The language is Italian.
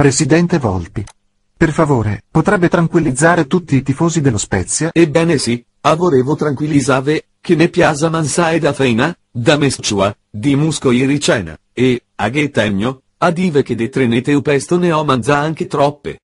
Presidente Volpi. Per favore, potrebbe tranquillizzare tutti i tifosi dello Spezia? Ebbene sì, avorevo volevo tranquillizzare, che ne piazza mansa e da feina, da mescua, di musco iricena, e, a ghettegno, a dive che detrenete u pesto ne ho manza anche troppe.